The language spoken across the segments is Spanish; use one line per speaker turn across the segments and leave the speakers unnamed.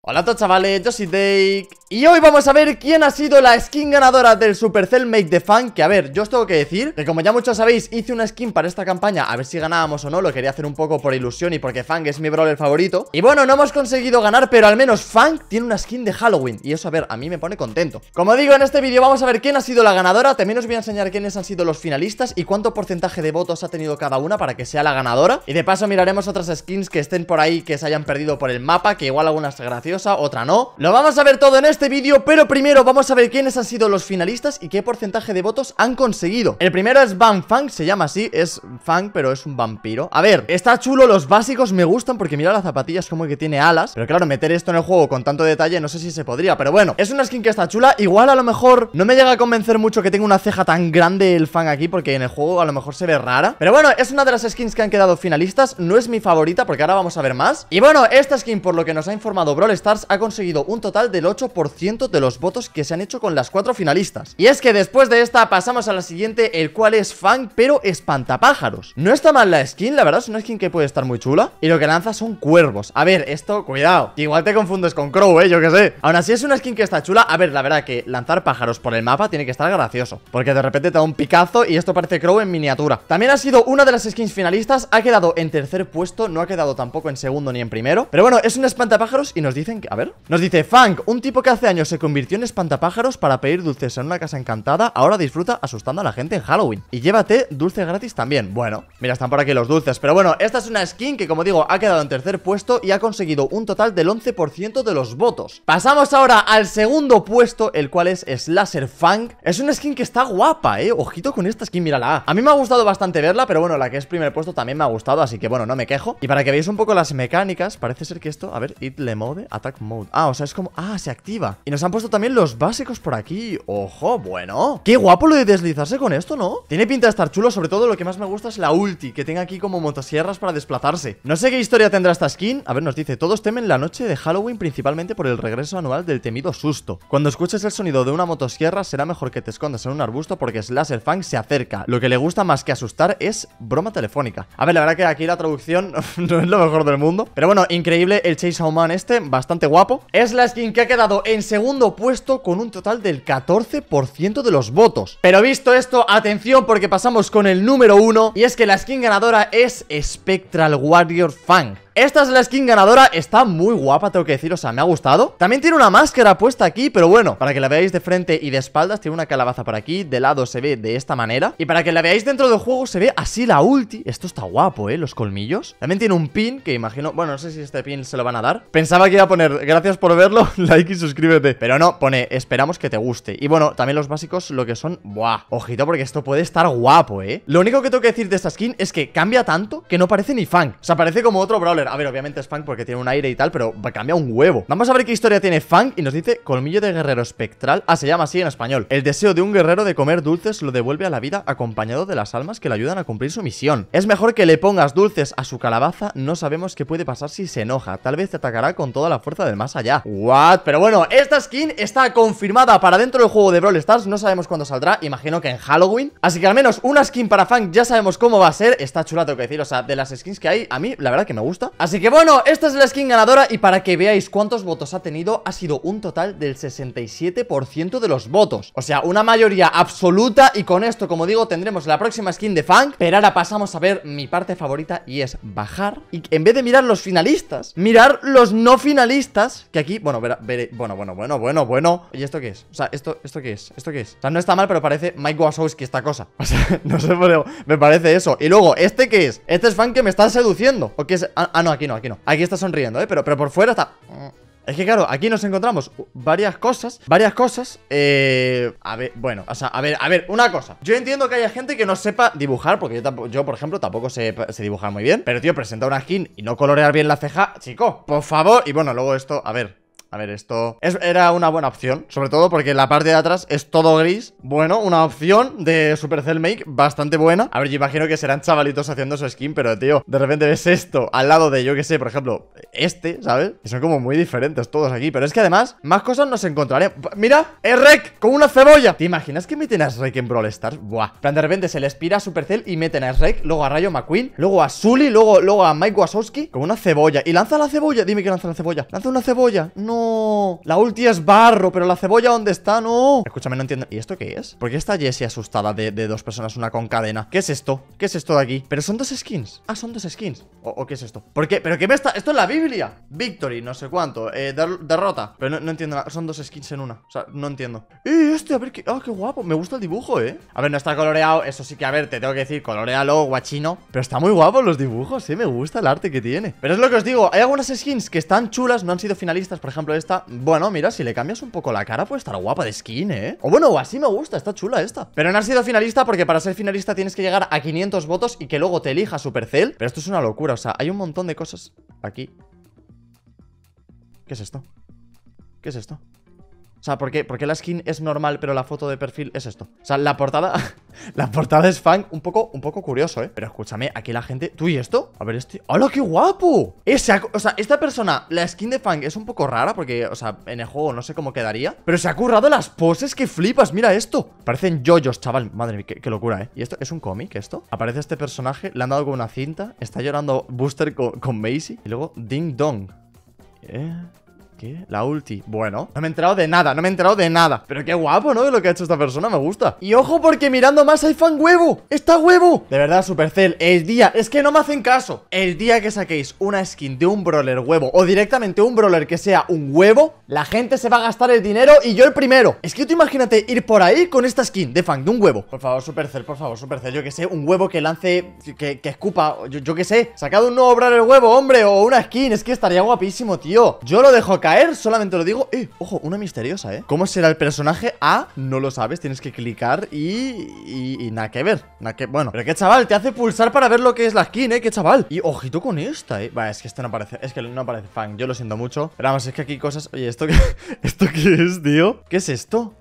Hola a todos chavales, yo soy Dake y hoy vamos a ver quién ha sido la skin ganadora del Supercell Make the Fan Que a ver, yo os tengo que decir que como ya muchos sabéis hice una skin para esta campaña A ver si ganábamos o no, lo quería hacer un poco por ilusión y porque Fang es mi brother favorito Y bueno, no hemos conseguido ganar, pero al menos Fang tiene una skin de Halloween Y eso a ver, a mí me pone contento Como digo, en este vídeo vamos a ver quién ha sido la ganadora También os voy a enseñar quiénes han sido los finalistas Y cuánto porcentaje de votos ha tenido cada una para que sea la ganadora Y de paso miraremos otras skins que estén por ahí que se hayan perdido por el mapa Que igual alguna es graciosa, otra no Lo vamos a ver todo en esto este vídeo, pero primero vamos a ver quiénes han sido los finalistas y qué porcentaje de votos han conseguido. El primero es Van Fang, se llama así, es Fang, pero es un vampiro. A ver, está chulo, los básicos me gustan porque mira las zapatillas como que tiene alas, pero claro, meter esto en el juego con tanto detalle no sé si se podría, pero bueno, es una skin que está chula, igual a lo mejor no me llega a convencer mucho que tenga una ceja tan grande el Fang aquí porque en el juego a lo mejor se ve rara, pero bueno, es una de las skins que han quedado finalistas, no es mi favorita porque ahora vamos a ver más. Y bueno, esta skin por lo que nos ha informado Brawl Stars ha conseguido un total del 8% de los votos que se han hecho con las cuatro finalistas. Y es que después de esta pasamos a la siguiente, el cual es Fang, pero espantapájaros. No está mal la skin, la verdad, es una skin que puede estar muy chula. Y lo que lanza son cuervos. A ver, esto, cuidado, igual te confundes con Crow, eh, yo qué sé. Aún así es una skin que está chula. A ver, la verdad que lanzar pájaros por el mapa tiene que estar gracioso. Porque de repente te da un picazo y esto parece Crow en miniatura. También ha sido una de las skins finalistas, ha quedado en tercer puesto, no ha quedado tampoco en segundo ni en primero. Pero bueno, es un espantapájaros y nos dicen que, a ver, nos dice Fang, un tipo que hace hace años se convirtió en espantapájaros para pedir dulces en una casa encantada, ahora disfruta asustando a la gente en Halloween. Y llévate dulce gratis también. Bueno, mira, están por aquí los dulces. Pero bueno, esta es una skin que, como digo, ha quedado en tercer puesto y ha conseguido un total del 11% de los votos. Pasamos ahora al segundo puesto, el cual es Slasher Funk. Es una skin que está guapa, ¿eh? Ojito con esta skin, mírala. A mí me ha gustado bastante verla, pero bueno, la que es primer puesto también me ha gustado, así que bueno, no me quejo. Y para que veáis un poco las mecánicas, parece ser que esto... A ver, le Mode, Attack Mode. Ah, o sea, es como... Ah, se activa. Y nos han puesto también los básicos por aquí Ojo, bueno Qué guapo lo de deslizarse con esto, ¿no? Tiene pinta de estar chulo, sobre todo lo que más me gusta es la ulti Que tenga aquí como motosierras para desplazarse No sé qué historia tendrá esta skin A ver, nos dice Todos temen la noche de Halloween principalmente por el regreso anual del temido susto Cuando escuches el sonido de una motosierra será mejor que te escondas en un arbusto porque Slasher Fang se acerca Lo que le gusta más que asustar es broma telefónica A ver, la verdad que aquí la traducción no es lo mejor del mundo Pero bueno, increíble el Chase Human este, bastante guapo Es la skin que ha quedado en en segundo puesto con un total del 14% de los votos. Pero visto esto, atención porque pasamos con el número uno y es que la skin ganadora es Spectral Warrior Fang. Esta es la skin ganadora, está muy guapa, tengo que decir, o sea, me ha gustado También tiene una máscara puesta aquí, pero bueno, para que la veáis de frente y de espaldas Tiene una calabaza por aquí, de lado se ve de esta manera Y para que la veáis dentro del juego se ve así la ulti Esto está guapo, ¿eh? Los colmillos También tiene un pin, que imagino, bueno, no sé si este pin se lo van a dar Pensaba que iba a poner, gracias por verlo, like y suscríbete Pero no, pone, esperamos que te guste Y bueno, también los básicos, lo que son, buah, ojito porque esto puede estar guapo, ¿eh? Lo único que tengo que decir de esta skin es que cambia tanto que no parece ni fang, O sea, parece como otro brawler a ver, obviamente es Fang porque tiene un aire y tal, pero cambia un huevo. Vamos a ver qué historia tiene Fang y nos dice Colmillo de Guerrero Espectral. Ah, se llama así en español. El deseo de un guerrero de comer dulces lo devuelve a la vida acompañado de las almas que le ayudan a cumplir su misión. Es mejor que le pongas dulces a su calabaza, no sabemos qué puede pasar si se enoja. Tal vez te atacará con toda la fuerza del más allá. What? Pero bueno, esta skin está confirmada para dentro del juego de Brawl Stars. No sabemos cuándo saldrá, imagino que en Halloween. Así que al menos una skin para Fang ya sabemos cómo va a ser. Está chulato tengo que decir. O sea, de las skins que hay, a mí la verdad que me gusta. Así que bueno, esta es la skin ganadora y para que veáis cuántos votos ha tenido Ha sido un total del 67% de los votos O sea, una mayoría absoluta y con esto, como digo, tendremos la próxima skin de Funk Pero ahora pasamos a ver mi parte favorita y es bajar Y en vez de mirar los finalistas, mirar los no finalistas Que aquí, bueno, veré, bueno, bueno, bueno, bueno, bueno ¿Y esto qué es? O sea, ¿esto, esto qué es? ¿Esto qué es? O sea, no está mal, pero parece Mike Wazowski esta cosa O sea, no sé, pero me parece eso Y luego, ¿este qué es? Este es Fang que me está seduciendo ¿O qué es? Ah, no, aquí no, aquí no. Aquí está sonriendo, ¿eh? Pero, pero por fuera está... Es que claro, aquí nos encontramos varias cosas, varias cosas, eh, a ver, bueno, o sea, a ver, a ver, una cosa Yo entiendo que haya gente que no sepa dibujar, porque yo, por ejemplo, tampoco sé, sé, dibujar muy bien Pero tío, presentar una skin y no colorear bien la ceja, chico, por favor, y bueno, luego esto, a ver a ver, esto era una buena opción, sobre todo porque la parte de atrás es todo gris. Bueno, una opción de Supercell Make bastante buena. A ver, yo imagino que serán chavalitos haciendo su skin, pero tío, de repente ves esto al lado de, yo que sé, por ejemplo, este, ¿sabes? Que son como muy diferentes todos aquí, pero es que además, más cosas nos encontraremos. Mira, es Rek con una cebolla. ¿Te imaginas que meten a Rek en Brawl Stars? Buah. Pero de repente se le pira a Supercell y meten a Rek, luego a Rayo McQueen, luego a Sully, luego, luego a Mike Wazowski con una cebolla. Y lanza la cebolla, dime que lanza la cebolla. Lanza una cebolla. No. La ulti es barro, pero la cebolla ¿dónde está? No. Escúchame, no entiendo. ¿Y esto qué es? ¿Por qué está Jessie asustada de, dos personas, una con cadena? ¿Qué es esto? ¿Qué es esto de aquí? Pero son dos skins. Ah, son dos skins. ¿O, qué es esto? ¿Por qué? ¿Pero qué me está...? Esto es la Biblia. Victory, no sé cuánto. Eh, derrota. Pero no, entiendo nada. Son dos skins en una. O sea, no entiendo. ¡Eh, este! A ver, qué... Ah, qué guapo. Me gusta el dibujo, ¿eh? A ver, no está coloreado. Eso sí que, a ver, te tengo que decir, colorealo, guachino. Pero está muy guapo los dibujos, ¿eh? Me gusta el arte que tiene. Pero es lo que os digo. Hay algunas skins que están chulas, no han sido finalistas. Por ejemplo, esta Bueno, mira, si le cambias un poco la cara puede estar guapa de skin, ¿eh? O bueno, así me gusta, está chula esta Pero no has sido finalista porque para ser finalista tienes que llegar a 500 votos y que luego te elija Supercell Pero esto es una locura, o sea, hay un montón de cosas aquí ¿Qué es esto? ¿Qué es esto? O sea, ¿por qué? ¿por la skin es normal pero la foto de perfil es esto? O sea, la portada... La portada es Fang, un poco, un poco curioso, ¿eh? Pero escúchame, aquí la gente... ¿Tú y esto? A ver, este... ¡Hala, qué guapo! Ese, o sea, esta persona, la skin de Fang es un poco rara porque, o sea, en el juego no sé cómo quedaría. Pero se ha currado las poses que flipas, mira esto. Parecen yoyos, chaval. Madre mía, qué, locura, ¿eh? ¿Y esto es un cómic, esto? Aparece este personaje, le han dado con una cinta, está llorando Booster con, con Y luego Ding Dong. ¿Eh? ¿Qué? La ulti. Bueno, no me he enterado de nada, no me he enterado de nada. Pero qué guapo, ¿no? De lo que ha hecho esta persona, me gusta. Y ojo porque mirando más hay fan huevo. ¡Está huevo! De verdad, Supercell, el día, es que no me hacen caso. El día que saquéis una skin de un brawler huevo o directamente un brawler que sea un huevo, la gente se va a gastar el dinero y yo el primero. Es que tú imagínate ir por ahí con esta skin de fan de un huevo. Por favor, Supercell, por favor, Supercell, yo que sé, un huevo que lance, que, que escupa, yo, que sé. Sacado un nuevo el huevo, hombre, o una skin, es que estaría guapísimo, tío. Yo lo dejo acá caer, solamente lo digo Eh, ojo, una misteriosa, eh ¿Cómo será el personaje? A no lo sabes, tienes que clicar y... y, nada que ver nada que, Bueno, pero qué chaval, te hace pulsar para ver lo que es la skin, eh, qué chaval Y ojito con esta, eh Va, es que este no parece... es que no aparece fan, yo lo siento mucho Pero vamos, es que aquí cosas... Oye, ¿esto qué, ¿esto qué es, tío? ¿Qué es esto?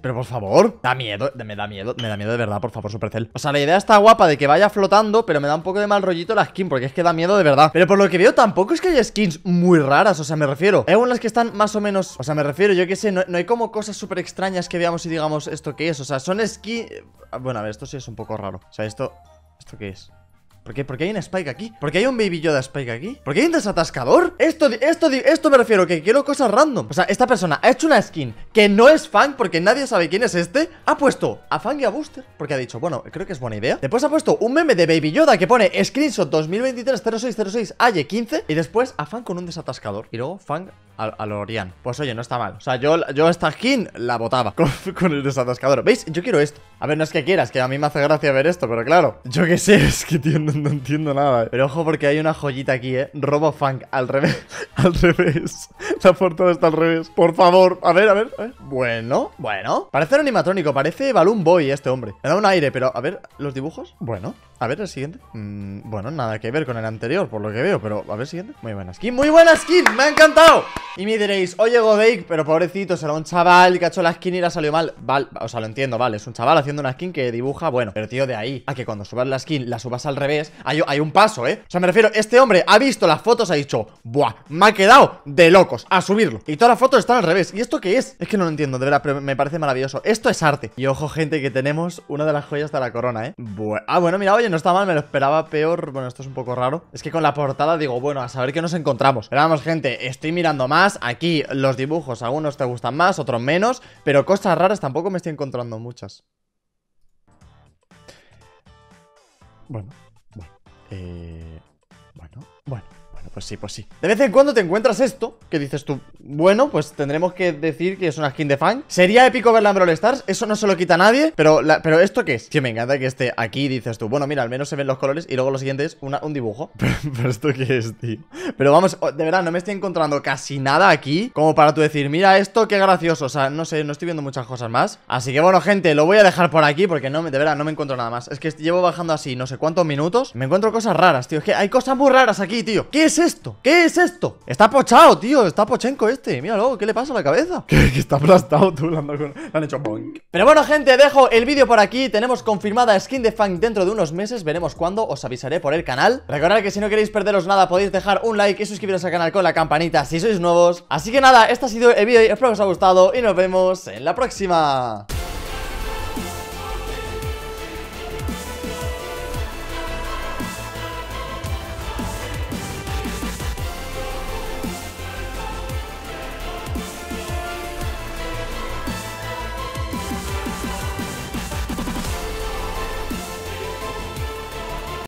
Pero por favor, da miedo, me da miedo, me da miedo de verdad, por favor, Supercell O sea, la idea está guapa de que vaya flotando, pero me da un poco de mal rollito la skin Porque es que da miedo de verdad Pero por lo que veo, tampoco es que haya skins muy raras, o sea, me refiero Hay unas que están más o menos, o sea, me refiero, yo qué sé No, no hay como cosas súper extrañas que veamos y digamos esto que es O sea, son skins... Eh, bueno, a ver, esto sí es un poco raro O sea, esto... ¿Esto qué es? ¿Por qué? ¿Por qué hay un Spike aquí? ¿Por qué hay un Baby Yoda Spike aquí? ¿Por qué hay un desatascador? Esto, esto, esto me refiero, que quiero cosas random O sea, esta persona ha hecho una skin que no es Fang Porque nadie sabe quién es este Ha puesto a Fang y a Booster Porque ha dicho, bueno, creo que es buena idea Después ha puesto un meme de Baby Yoda que pone Screenshot 2023 0606 AY15 Y después a Fang con un desatascador Y luego Fang a lo Pues oye, no está mal. O sea, yo, yo esta skin la botaba con, el desatascador. ¿Veis? Yo quiero esto. A ver, no es que quieras, que a mí me hace gracia ver esto, pero claro. Yo qué sé, es que no, entiendo nada. Eh. Pero ojo porque hay una joyita aquí, ¿eh? Robofunk, al revés. al revés. La portada está al revés. Por favor. A ver, a ver. A ver. Bueno, bueno. Parece animatrónico, parece Balloon Boy este hombre. Me da un aire, pero a ver, los dibujos. Bueno. A ver, el siguiente. Mm, bueno, nada que ver con el anterior, por lo que veo, pero a ver, siguiente. Muy buena skin, muy buena skin, me ha encantado. Y me diréis, oye, Godake, pero pobrecito, será un chaval que ha hecho la skin y la salió mal. Vale, o sea, lo entiendo, vale, es un chaval haciendo una skin que dibuja, bueno, pero tío, de ahí a que cuando subas la skin, la subas al revés, hay, un paso, ¿eh? O sea, me refiero, este hombre ha visto las fotos, ha dicho, buah, me ha quedado de locos a subirlo. Y todas las fotos están al revés. ¿Y esto qué es? Es que no lo entiendo, de verdad, pero me parece maravilloso. Esto es arte. Y ojo, gente, que tenemos una de las joyas de la corona, ¿eh? ah, bueno, mira, oye, no está mal, me lo esperaba peor Bueno, esto es un poco raro Es que con la portada digo, bueno, a saber qué nos encontramos Pero vamos, gente, estoy mirando más Aquí los dibujos, algunos te gustan más, otros menos Pero cosas raras tampoco me estoy encontrando muchas Bueno, bueno eh, Bueno, bueno pues sí, pues sí. De vez en cuando te encuentras esto, que dices tú, bueno, pues tendremos que decir que es una skin de fan. Sería épico verla en Brawl Stars, eso no se lo quita nadie, pero, pero ¿esto qué es? Que me encanta que esté aquí dices tú, bueno, mira, al menos se ven los colores y luego lo siguiente es un dibujo. Pero, ¿esto qué es, tío? Pero vamos, de verdad, no me estoy encontrando casi nada aquí como para tú decir, mira esto, qué gracioso. O sea, no sé, no estoy viendo muchas cosas más. Así que bueno, gente, lo voy a dejar por aquí porque no, de verdad, no me encuentro nada más. Es que llevo bajando así no sé cuántos minutos. Me encuentro cosas raras, tío. Es que hay cosas muy raras aquí, tío. ¿Qué ¿Qué es esto? ¿Qué es esto? Está pochado, tío. Está pochenco este. Míralo, ¿qué le pasa a la cabeza? Que, está aplastado, tú. han, hecho punk Pero bueno, gente, dejo el vídeo por aquí. Tenemos confirmada skin de Fang dentro de unos meses. Veremos cuándo. Os avisaré por el canal. Recordad que si no queréis perderos nada, podéis dejar un like y suscribiros al canal con la campanita si sois nuevos. Así que nada, este ha sido el vídeo. Espero que os haya gustado y nos vemos en la próxima.